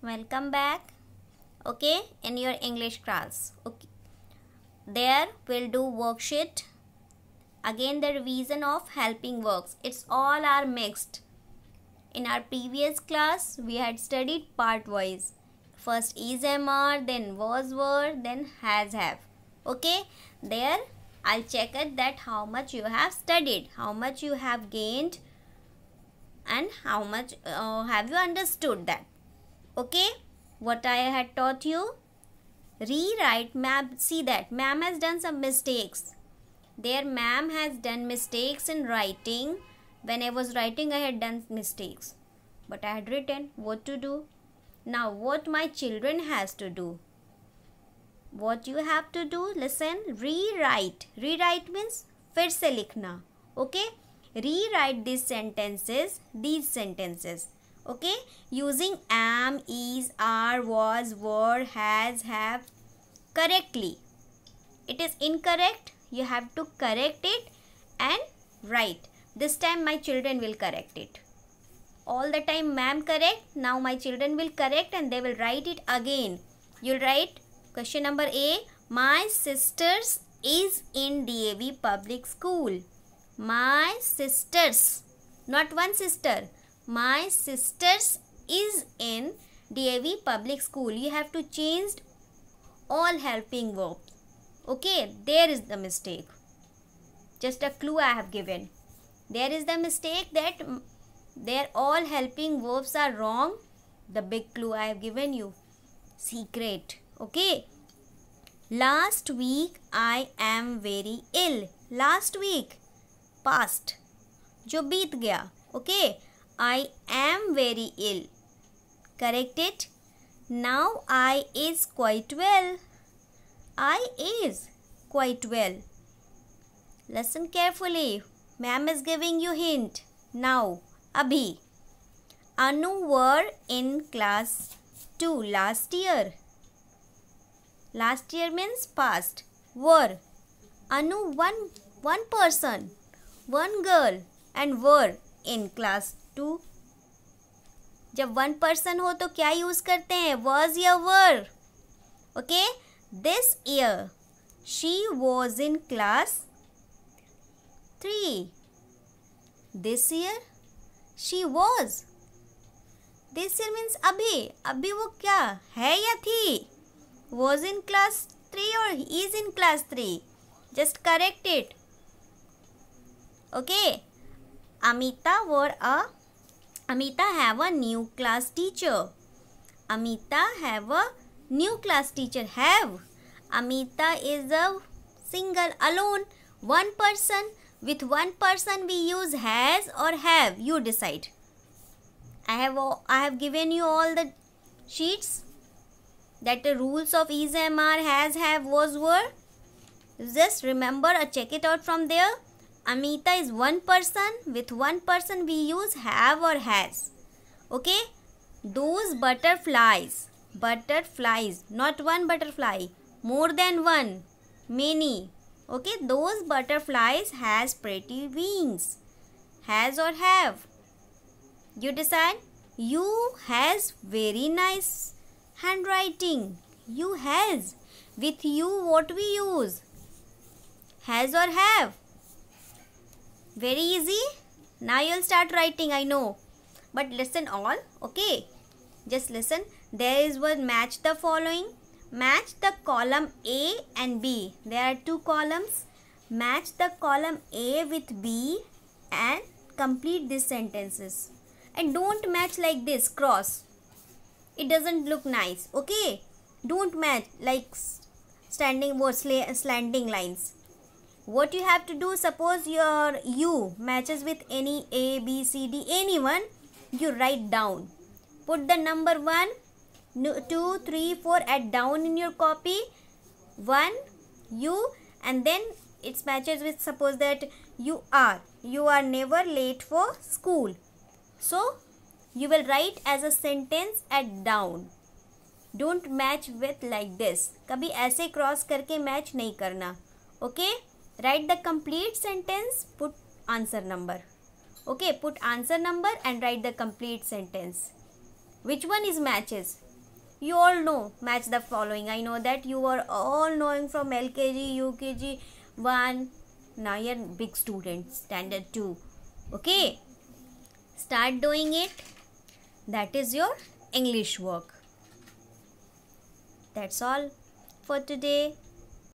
welcome back okay in your english class okay there we'll do worksheet again the revision of helping works it's all are mixed in our previous class we had studied part wise first is mr then was were then has have okay there i'll check it that how much you have studied how much you have gained and how much uh, have you understood that Okay, what I had taught you. Rewrite ma'am. See that ma'am has done some mistakes. There ma'am has done mistakes in writing. When I was writing I had done mistakes. But I had written what to do. Now what my children has to do what you have to do listen rewrite rewrite means फिर से okay rewrite these sentences these sentences okay using am is are was were has have correctly it is incorrect you have to correct it and write this time my children will correct it all the time ma'am correct now my children will correct and they will write it again you'll write question number a my sisters is in DAV public school my sisters not one sister my sisters is in DAV public school. You have to change all helping verbs. Okay, there is the mistake. Just a clue I have given. There is the mistake that their all helping verbs are wrong. The big clue I have given you. Secret. Okay. Last week I am very ill. Last week. Past. Jo बीत gaya. okay? I am very ill. Correct it? Now I is quite well. I is quite well. Listen carefully. Ma'am is giving you hint. Now, Abhi. Anu were in class 2 last year. Last year means past. Were. Anu one, one person, one girl and were in class two जब one person हो तो क्या use करते हैं was या were okay this year she was in class three this year she was this year means अभी अभी वो क्या है या थी वॉज इन क्लास थ्री और is in class three just correct it okay Amita war a Amita have a new class teacher. Amita have a new class teacher. Have. Amita is a single alone. One person. With one person we use has or have. You decide. I have, I have given you all the sheets that the rules of EZMR has, have, was, were. Just remember, check it out from there. Amita is one person. With one person we use have or has. Okay. Those butterflies. Butterflies. Not one butterfly. More than one. Many. Okay. Those butterflies has pretty wings. Has or have. You decide. You has very nice handwriting. You has. With you what we use. Has or have. Very easy. Now you'll start writing, I know. But listen all, okay? Just listen. There is one match the following. Match the column A and B. There are two columns. Match the column A with B and complete these sentences. And don't match like this, cross. It doesn't look nice, okay? Don't match like standing or slanting lines what you have to do suppose your U matches with any A, B, C, D, anyone you write down. Put the number 1, 2, 3, 4 at down in your copy. 1, U and then it matches with suppose that you are. You are never late for school. So you will write as a sentence at down. Don't match with like this. कभी ऐसे cross करके match नहीं करना. Okay? Write the complete sentence, put answer number. Okay, put answer number and write the complete sentence. Which one is matches? You all know match the following. I know that you are all knowing from LKG, UKG, 1. Now you're big students, standard 2. Okay, start doing it. That is your English work. That's all for today.